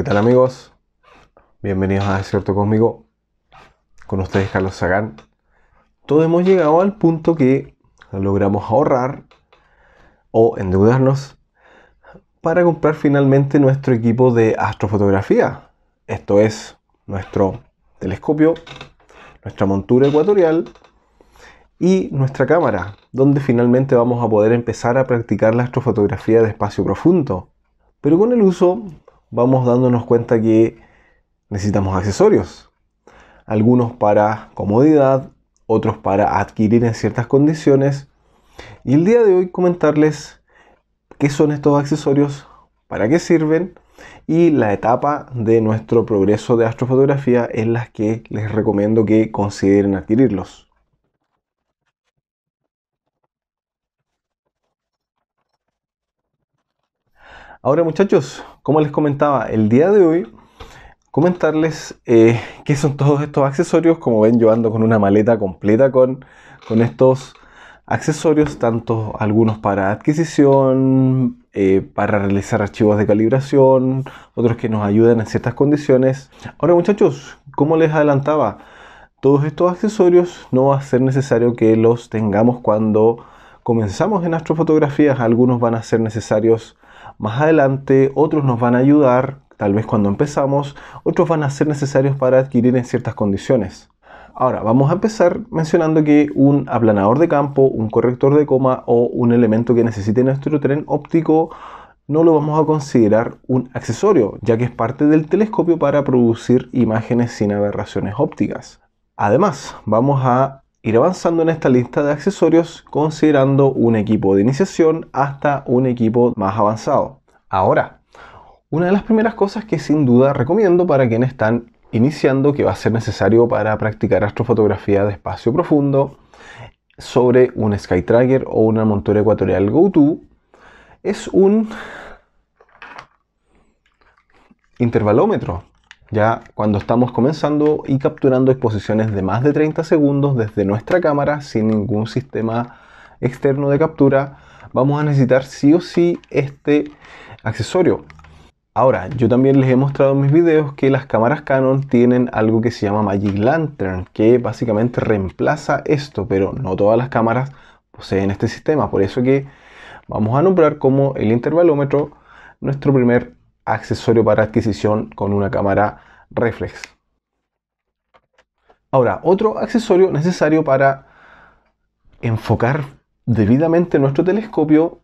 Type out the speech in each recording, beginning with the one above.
¿qué tal amigos? Bienvenidos a Desierto Cósmico. Con ustedes Carlos Sagan. Todos hemos llegado al punto que logramos ahorrar o endeudarnos para comprar finalmente nuestro equipo de astrofotografía. Esto es nuestro telescopio, nuestra montura ecuatorial y nuestra cámara, donde finalmente vamos a poder empezar a practicar la astrofotografía de espacio profundo. Pero con el uso vamos dándonos cuenta que necesitamos accesorios. Algunos para comodidad, otros para adquirir en ciertas condiciones. Y el día de hoy comentarles qué son estos accesorios, para qué sirven y la etapa de nuestro progreso de astrofotografía en las que les recomiendo que consideren adquirirlos. Ahora muchachos, como les comentaba, el día de hoy comentarles que eh, qué son todos estos accesorios. Como ven, yo ando con una maleta completa con, con estos accesorios, tanto algunos para adquisición, eh, para realizar archivos de calibración, otros que nos ayudan en ciertas condiciones. Ahora muchachos, como les adelantaba, todos estos accesorios no va a ser necesario que los tengamos cuando comenzamos en astrofotografías. Algunos van a ser necesarios más adelante otros nos van a ayudar, tal vez cuando empezamos, otros van a ser necesarios para adquirir en ciertas condiciones. Ahora, vamos a empezar mencionando que un aplanador de campo, un corrector de coma o un elemento que necesite nuestro tren óptico no lo vamos a considerar un accesorio, ya que es parte del telescopio para producir imágenes sin aberraciones ópticas. Además, vamos a ir avanzando en esta lista de accesorios considerando un equipo de iniciación hasta un equipo más avanzado. Ahora, una de las primeras cosas que sin duda recomiendo para quienes están iniciando que va a ser necesario para practicar astrofotografía de espacio profundo sobre un Skytracker o una montura ecuatorial GoTo es un intervalómetro ya cuando estamos comenzando y capturando exposiciones de más de 30 segundos desde nuestra cámara sin ningún sistema externo de captura, vamos a necesitar sí o sí este accesorio. Ahora, yo también les he mostrado en mis videos que las cámaras Canon tienen algo que se llama Magic Lantern, que básicamente reemplaza esto, pero no todas las cámaras poseen este sistema, por eso que vamos a nombrar como el intervalómetro nuestro primer accesorio para adquisición con una cámara reflex. Ahora, otro accesorio necesario para enfocar debidamente nuestro telescopio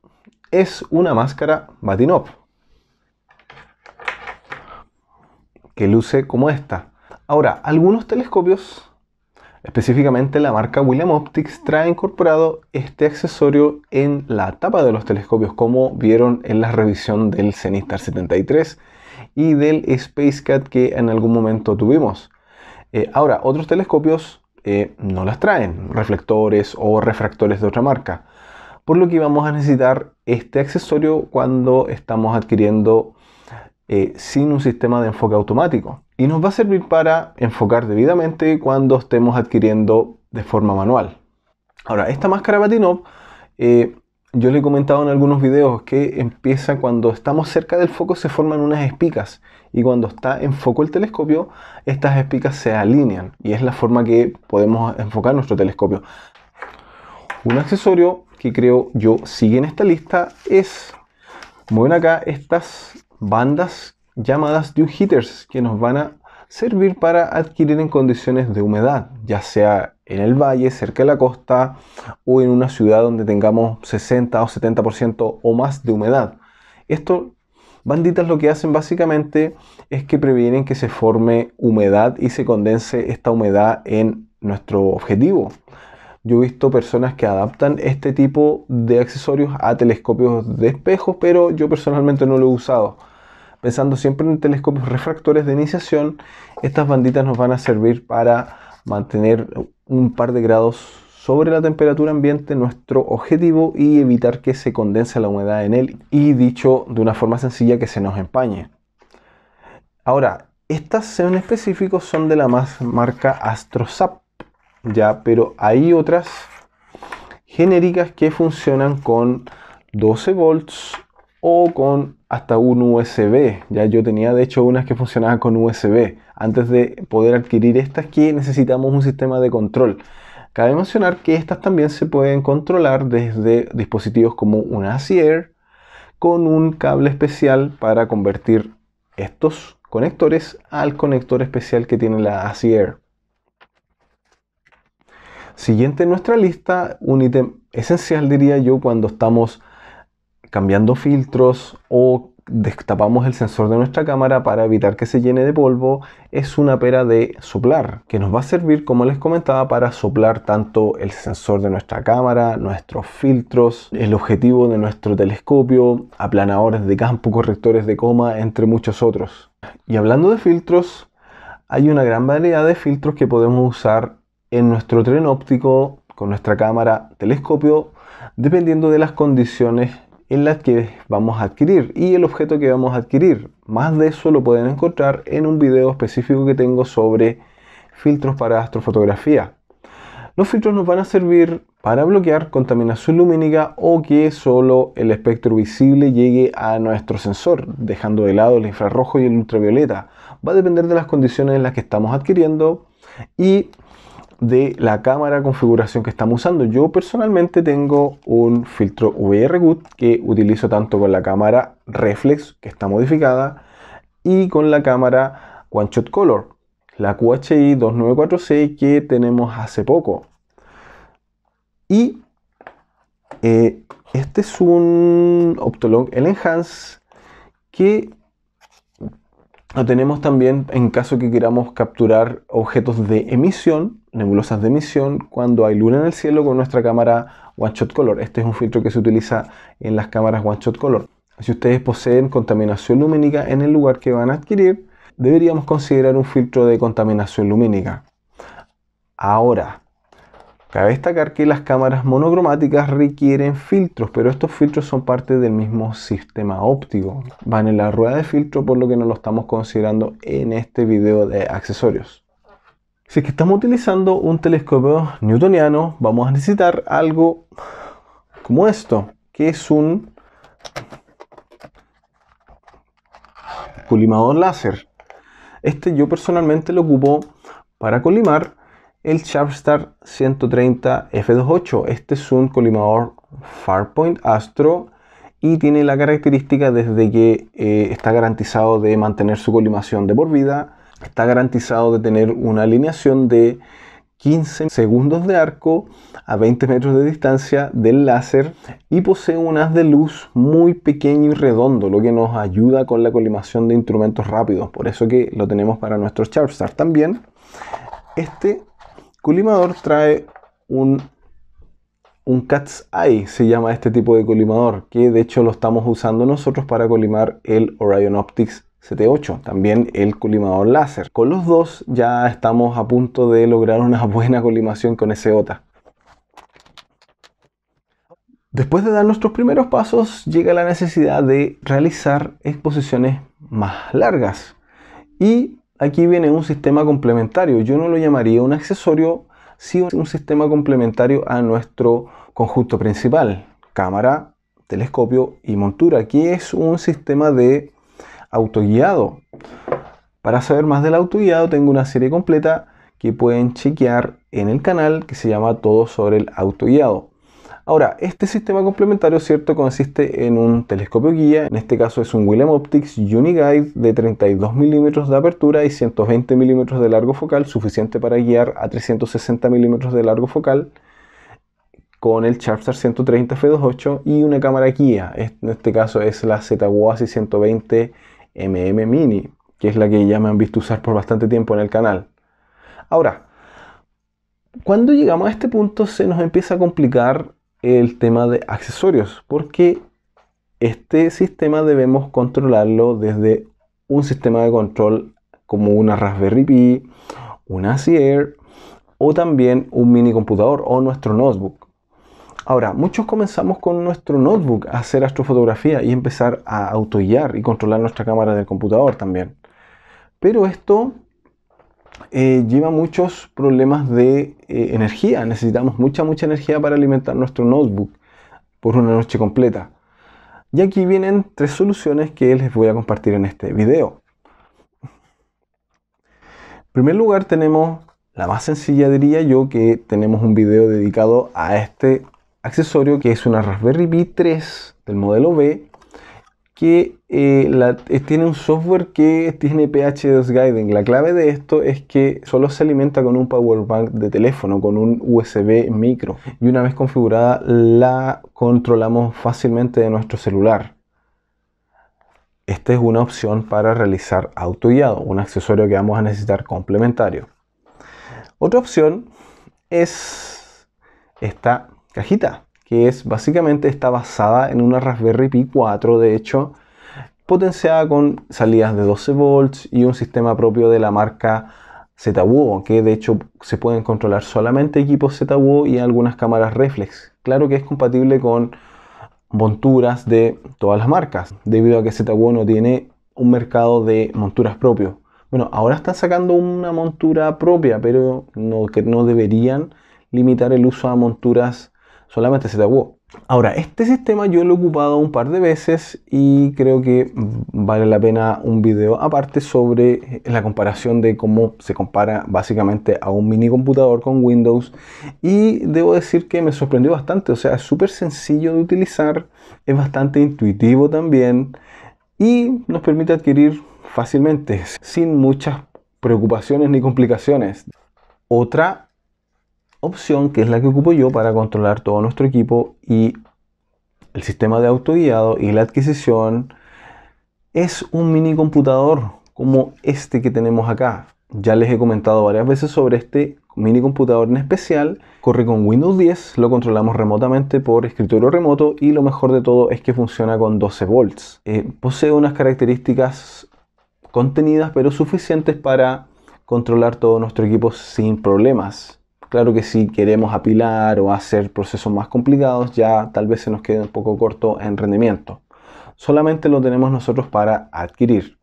es una máscara Batinop que luce como esta. Ahora, algunos telescopios Específicamente la marca William Optics trae incorporado este accesorio en la tapa de los telescopios como vieron en la revisión del Cenistar 73 y del SpaceCat que en algún momento tuvimos. Eh, ahora, otros telescopios eh, no las traen, reflectores o refractores de otra marca, por lo que vamos a necesitar este accesorio cuando estamos adquiriendo eh, sin un sistema de enfoque automático y nos va a servir para enfocar debidamente cuando estemos adquiriendo de forma manual. Ahora, esta máscara batinop, eh, yo le he comentado en algunos videos que empieza cuando estamos cerca del foco se forman unas espicas y cuando está en foco el telescopio, estas espicas se alinean y es la forma que podemos enfocar nuestro telescopio. Un accesorio que creo yo sigue en esta lista es, mueven acá estas bandas llamadas dew heaters que nos van a servir para adquirir en condiciones de humedad, ya sea en el valle, cerca de la costa o en una ciudad donde tengamos 60 o 70% o más de humedad. estos Banditas lo que hacen básicamente es que previenen que se forme humedad y se condense esta humedad en nuestro objetivo. Yo he visto personas que adaptan este tipo de accesorios a telescopios de espejos, pero yo personalmente no lo he usado pensando siempre en telescopios refractores de iniciación, estas banditas nos van a servir para mantener un par de grados sobre la temperatura ambiente nuestro objetivo y evitar que se condense la humedad en él y dicho de una forma sencilla que se nos empañe. Ahora, estas en específico son de la más marca AstroSap, ya, pero hay otras genéricas que funcionan con 12 volts o con hasta un USB. Ya yo tenía de hecho unas que funcionaban con USB. Antes de poder adquirir estas aquí necesitamos un sistema de control. Cabe mencionar que estas también se pueden controlar desde dispositivos como un ASIER con un cable especial para convertir estos conectores al conector especial que tiene la ASIER. Siguiente en nuestra lista, un ítem esencial diría yo cuando estamos cambiando filtros o destapamos el sensor de nuestra cámara para evitar que se llene de polvo es una pera de soplar que nos va a servir como les comentaba para soplar tanto el sensor de nuestra cámara nuestros filtros el objetivo de nuestro telescopio aplanadores de campo correctores de coma entre muchos otros y hablando de filtros hay una gran variedad de filtros que podemos usar en nuestro tren óptico con nuestra cámara telescopio dependiendo de las condiciones en las que vamos a adquirir y el objeto que vamos a adquirir. Más de eso lo pueden encontrar en un video específico que tengo sobre filtros para astrofotografía. Los filtros nos van a servir para bloquear contaminación lumínica o que solo el espectro visible llegue a nuestro sensor, dejando de lado el infrarrojo y el ultravioleta. Va a depender de las condiciones en las que estamos adquiriendo y de la cámara configuración que estamos usando. Yo personalmente tengo un filtro vr good que utilizo tanto con la cámara reflex que está modificada y con la cámara One Shot Color, la QHI 294C que tenemos hace poco. Y eh, este es un Optolong El Enhance que lo tenemos también en caso que queramos capturar objetos de emisión nebulosas de emisión cuando hay luna en el cielo con nuestra cámara One Shot Color. Este es un filtro que se utiliza en las cámaras One Shot Color. Si ustedes poseen contaminación lumínica en el lugar que van a adquirir, deberíamos considerar un filtro de contaminación lumínica. Ahora, cabe destacar que las cámaras monocromáticas requieren filtros, pero estos filtros son parte del mismo sistema óptico. Van en la rueda de filtro, por lo que no lo estamos considerando en este video de accesorios. Si es que estamos utilizando un telescopio newtoniano, vamos a necesitar algo como esto, que es un colimador láser. Este yo personalmente lo ocupo para colimar el Sharpstar 130 F28. Este es un colimador Farpoint Astro y tiene la característica desde que eh, está garantizado de mantener su colimación de por vida está garantizado de tener una alineación de 15 segundos de arco a 20 metros de distancia del láser y posee un haz de luz muy pequeño y redondo, lo que nos ayuda con la colimación de instrumentos rápidos, por eso que lo tenemos para nuestro Sharpstar también. Este colimador trae un un cat's eye se llama este tipo de colimador, que de hecho lo estamos usando nosotros para colimar el Orion Optics 78, también el colimador láser. Con los dos ya estamos a punto de lograr una buena colimación con ese OTA Después de dar nuestros primeros pasos, llega la necesidad de realizar exposiciones más largas. Y aquí viene un sistema complementario. Yo no lo llamaría un accesorio, sino un sistema complementario a nuestro conjunto principal. Cámara, telescopio y montura. Aquí es un sistema de autoguiado. Para saber más del autoguiado tengo una serie completa que pueden chequear en el canal que se llama Todo sobre el autoguiado. Ahora, este sistema complementario, ¿cierto? Consiste en un telescopio guía, en este caso es un William Optics Uniguide de 32 milímetros de apertura y 120 milímetros de largo focal, suficiente para guiar a 360 milímetros de largo focal con el Sharpstar 130 f2.8 y una cámara guía, en este caso es la ZWASI 120 MM Mini, que es la que ya me han visto usar por bastante tiempo en el canal. Ahora, cuando llegamos a este punto se nos empieza a complicar el tema de accesorios, porque este sistema debemos controlarlo desde un sistema de control como una Raspberry Pi, una Sierra o también un mini computador o nuestro notebook. Ahora, muchos comenzamos con nuestro notebook a hacer astrofotografía y empezar a guiar y controlar nuestra cámara del computador también. Pero esto eh, lleva muchos problemas de eh, energía. Necesitamos mucha, mucha energía para alimentar nuestro notebook por una noche completa. Y aquí vienen tres soluciones que les voy a compartir en este video. En primer lugar tenemos la más sencilla diría yo que tenemos un video dedicado a este accesorio que es una Raspberry Pi 3 del modelo B que eh, eh, tiene un software que tiene PH2 Guiding. La clave de esto es que solo se alimenta con un power bank de teléfono, con un USB micro. Y una vez configurada la controlamos fácilmente de nuestro celular. Esta es una opción para realizar autoguiado, un accesorio que vamos a necesitar complementario. Otra opción es esta cajita, que es básicamente está basada en una Raspberry Pi 4, de hecho, potenciada con salidas de 12 volts y un sistema propio de la marca ZWO, que de hecho se pueden controlar solamente equipos ZWO y algunas cámaras reflex. Claro que es compatible con monturas de todas las marcas, debido a que ZWO no tiene un mercado de monturas propio. Bueno, ahora están sacando una montura propia, pero no, que no deberían limitar el uso a monturas solamente ZWO. Ahora, este sistema yo lo he ocupado un par de veces y creo que vale la pena un video aparte sobre la comparación de cómo se compara básicamente a un mini computador con Windows. Y debo decir que me sorprendió bastante, o sea, es súper sencillo de utilizar, es bastante intuitivo también y nos permite adquirir fácilmente, sin muchas preocupaciones ni complicaciones. Otra opción que es la que ocupo yo para controlar todo nuestro equipo y el sistema de autoguiado y la adquisición es un mini computador como este que tenemos acá. Ya les he comentado varias veces sobre este mini computador en especial. Corre con Windows 10, lo controlamos remotamente por escritorio remoto y lo mejor de todo es que funciona con 12 volts. Eh, posee unas características contenidas pero suficientes para controlar todo nuestro equipo sin problemas. Claro que si queremos apilar o hacer procesos más complicados, ya tal vez se nos quede un poco corto en rendimiento. Solamente lo tenemos nosotros para adquirir.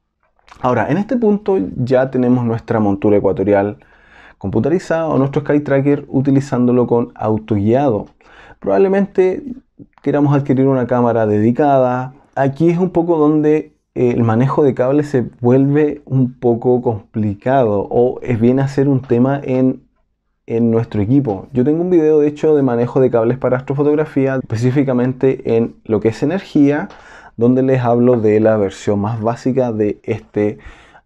Ahora, en este punto ya tenemos nuestra montura ecuatorial computarizada o nuestro SkyTracker Tracker utilizándolo con autoguiado. Probablemente queramos adquirir una cámara dedicada. Aquí es un poco donde eh, el manejo de cables se vuelve un poco complicado o es bien hacer un tema en en nuestro equipo. Yo tengo un video, de hecho, de manejo de cables para astrofotografía, específicamente en lo que es energía, donde les hablo de la versión más básica de este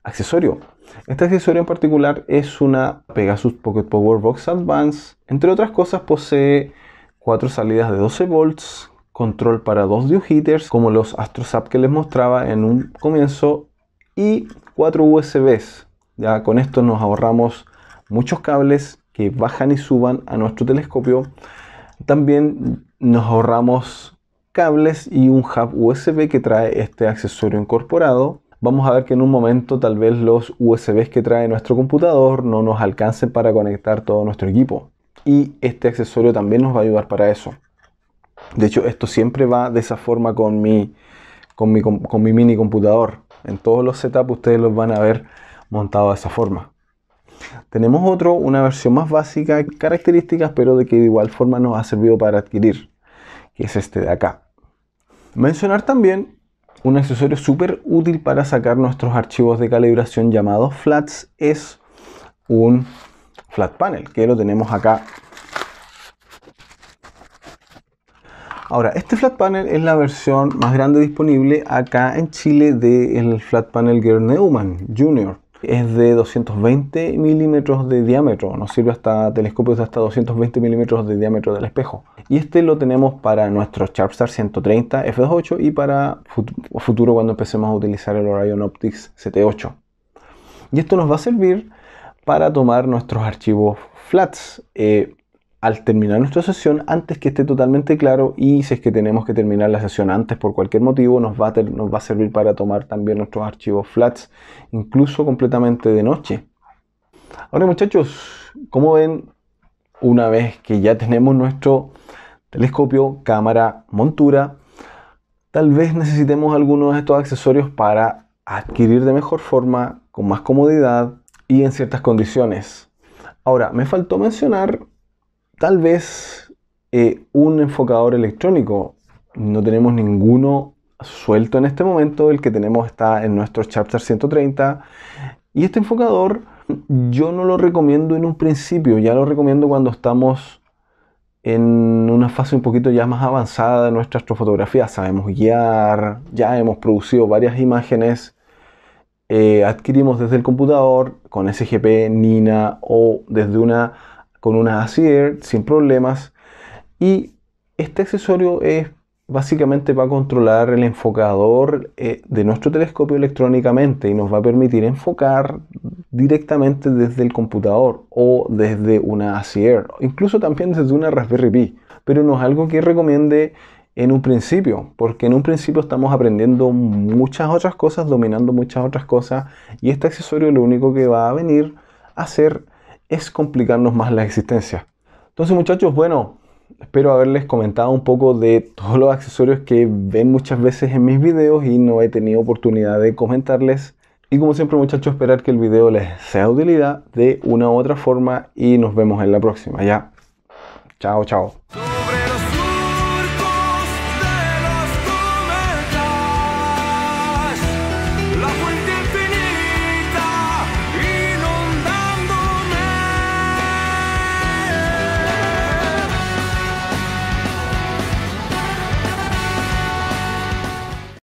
accesorio. Este accesorio en particular es una Pegasus Pocket Power Box Advance. Entre otras cosas, posee cuatro salidas de 12 volts, control para dos dew heaters, como los AstroSap que les mostraba en un comienzo, y cuatro USBs. Ya con esto nos ahorramos muchos cables que bajan y suban a nuestro telescopio. También nos ahorramos cables y un hub USB que trae este accesorio incorporado. Vamos a ver que en un momento tal vez los USBs que trae nuestro computador no nos alcancen para conectar todo nuestro equipo. Y este accesorio también nos va a ayudar para eso. De hecho, esto siempre va de esa forma con mi, con mi, mi mini computador. En todos los setups ustedes los van a ver montado de esa forma. Tenemos otro, una versión más básica, características, pero de que de igual forma nos ha servido para adquirir, que es este de acá. Mencionar también un accesorio súper útil para sacar nuestros archivos de calibración llamados flats es un flat panel, que lo tenemos acá. Ahora, este flat panel es la versión más grande disponible acá en Chile del flat panel Gerd Neumann Jr es de 220 milímetros de diámetro, nos sirve hasta telescopios de hasta 220 milímetros de diámetro del espejo. Y este lo tenemos para nuestro Sharpstar 130 f2.8 y para futuro cuando empecemos a utilizar el Orion Optics CT8. Y esto nos va a servir para tomar nuestros archivos flats. Eh, al terminar nuestra sesión antes que esté totalmente claro y si es que tenemos que terminar la sesión antes por cualquier motivo nos va a, nos va a servir para tomar también nuestros archivos flats incluso completamente de noche. Ahora muchachos, como ven, una vez que ya tenemos nuestro telescopio, cámara, montura, tal vez necesitemos algunos de estos accesorios para adquirir de mejor forma, con más comodidad y en ciertas condiciones. Ahora, me faltó mencionar Tal vez eh, un enfocador electrónico. No tenemos ninguno suelto en este momento. El que tenemos está en nuestro Chapter 130. Y este enfocador yo no lo recomiendo en un principio. Ya lo recomiendo cuando estamos en una fase un poquito ya más avanzada de nuestra astrofotografía. Sabemos guiar, ya hemos producido varias imágenes. Eh, adquirimos desde el computador con SGP, Nina o desde una con una ACER sin problemas. Y este accesorio es básicamente va a controlar el enfocador eh, de nuestro telescopio electrónicamente y nos va a permitir enfocar directamente desde el computador o desde una ACR, incluso también desde una Raspberry Pi, pero no es algo que recomiende en un principio, porque en un principio estamos aprendiendo muchas otras cosas, dominando muchas otras cosas y este accesorio lo único que va a venir a ser es complicarnos más la existencia. Entonces muchachos, bueno, espero haberles comentado un poco de todos los accesorios que ven muchas veces en mis videos y no he tenido oportunidad de comentarles. Y como siempre muchachos, esperar que el video les sea de utilidad de una u otra forma y nos vemos en la próxima. Ya. Chao, chao.